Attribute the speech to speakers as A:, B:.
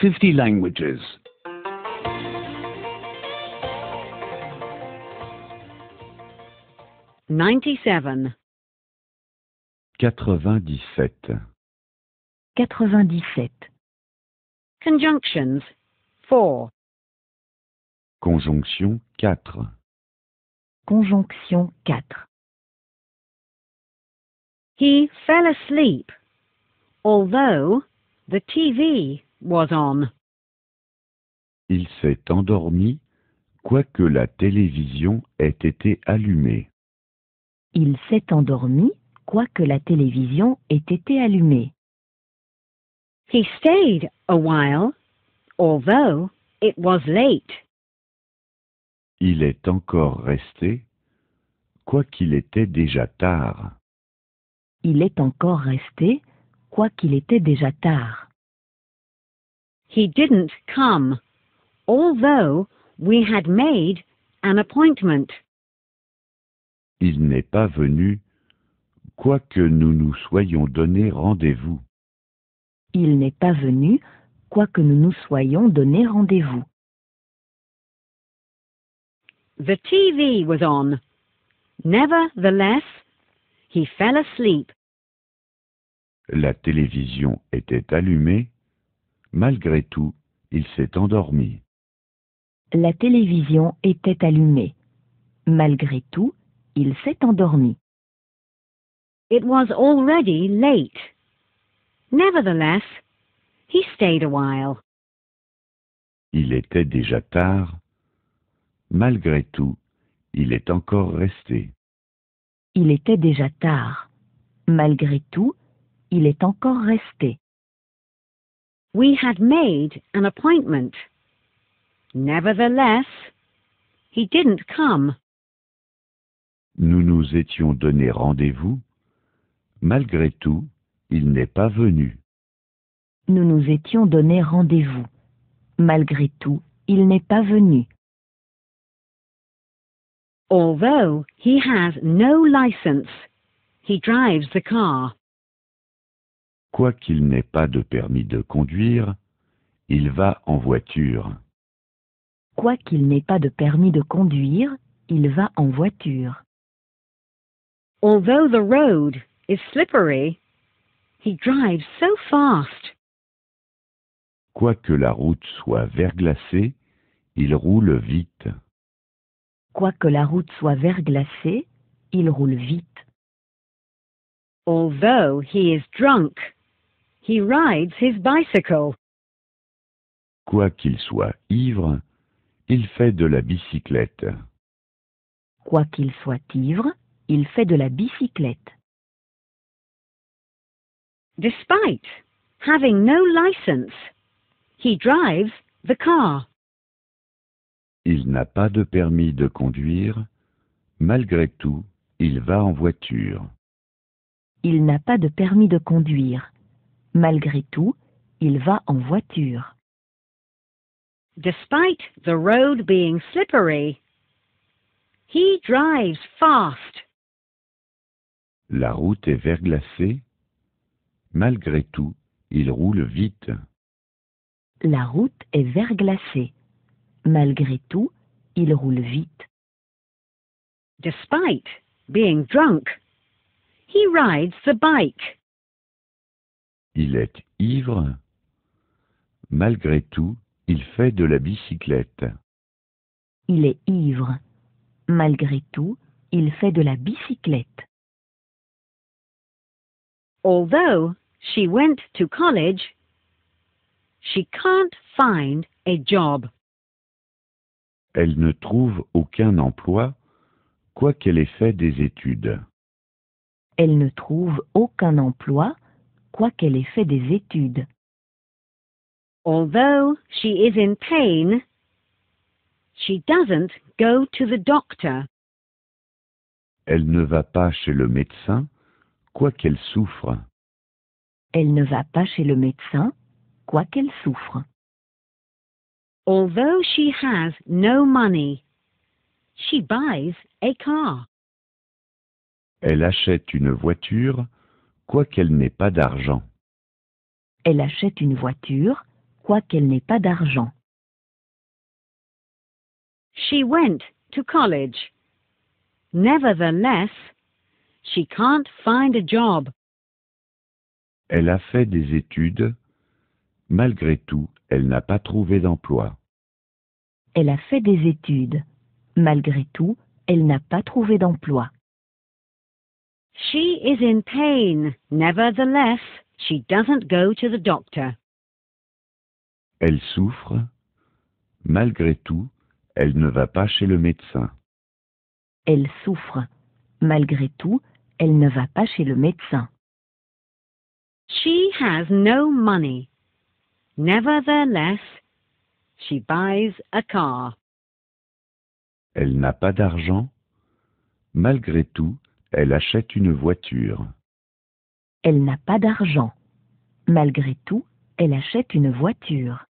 A: 50 languages.
B: Ninety-seven.
A: Quatre-vingt-dix-sept.
B: Quatre-vingt-dix-sept. Conjunctions. Four.
A: Conjonction
B: Conjonction 4. He fell asleep, although the TV
A: Il s'est endormi, quoique la télévision ait été allumée.
B: Il s'est endormi, quoique la télévision ait été allumée. He stayed a while, although it was late.
A: Il est encore resté, quoiqu'il était déjà tard.
B: Il est encore resté, quoiqu'il était déjà tard. He didn't come, although we had made an appointment.
A: Il n'est pas venu, quoique nous nous soyons donné rendez-vous.
B: Il n'est pas venu, quoique nous nous soyons donné rendez-vous. The TV was on. Nevertheless, he fell asleep.
A: La télévision était allumée, Malgré tout, il s'est endormi.
B: La télévision était allumée. Malgré tout, il s'est endormi. It was already late. Nevertheless, he stayed a while.
A: Il était déjà tard. Malgré tout, il est encore resté.
B: Il était déjà tard. Malgré tout, il est encore resté. We had made an appointment. Nevertheless, he didn't come.
A: Nous nous étions donné rendez-vous. Malgré tout, il n'est pas venu.
B: Nous nous étions donné rendez-vous. Malgré tout, il n'est pas venu. Although he has no license, he drives the car.
A: Quoiqu'il n'ait pas de permis de conduire, il va en voiture.
B: Quoiqu'il n'ait pas de permis de conduire, il va en voiture. Although the road is slippery, he drives so fast.
A: Quoique la route soit verglacée, il roule vite.
B: Quoique la route soit verglacée, il roule vite. Although he is drunk, He rides his bicycle.
A: Quoi qu'il soit ivre, il fait de la bicyclette.
B: Quoi qu'il soit ivre, il fait de la bicyclette. Despite having no license, he drives the car.
A: Il n'a pas de permis de conduire, malgré tout, il va en voiture.
B: Il n'a pas de permis de conduire, Malgré tout, il va en voiture. Despite the road being slippery, he drives fast.
A: La route est verglacée. Malgré tout, il roule vite.
B: La route est verglacée. Malgré tout, il roule vite. Despite being drunk, he rides the bike.
A: Il est ivre, malgré tout, il fait de la bicyclette.
B: Il est ivre, malgré tout, il fait de la bicyclette. Although she went to college, she can't find a job.
A: Elle ne trouve aucun emploi, quoiqu'elle ait fait des études.
B: Elle ne trouve aucun emploi, quoiqu'elle ait fait des études. Although she is in pain, she doesn't go to the doctor.
A: Elle ne va pas chez le médecin, quoiqu'elle souffre.
B: Elle ne va pas chez le médecin, quoiqu'elle souffre. Although she has no money, she buys a car.
A: Elle achète une voiture, qu'elle n'ait pas d'argent.
B: Elle achète une voiture, quoiqu'elle n'ait pas d'argent. She went to college. Nevertheless, she can't find a job.
A: Elle a fait des études. Malgré tout, elle n'a pas trouvé d'emploi.
B: Elle a fait des études. Malgré tout, elle n'a pas trouvé d'emploi. She is in pain. Nevertheless, she doesn't go to the doctor.
A: Elle souffre. Malgré tout, elle ne va pas chez le médecin.
B: Elle souffre. Malgré tout, elle ne va pas chez le médecin. She has no money. Nevertheless, she buys a car.
A: Elle n'a pas d'argent. Malgré tout, elle achète une voiture.
B: Elle n'a pas d'argent. Malgré tout, elle achète une voiture.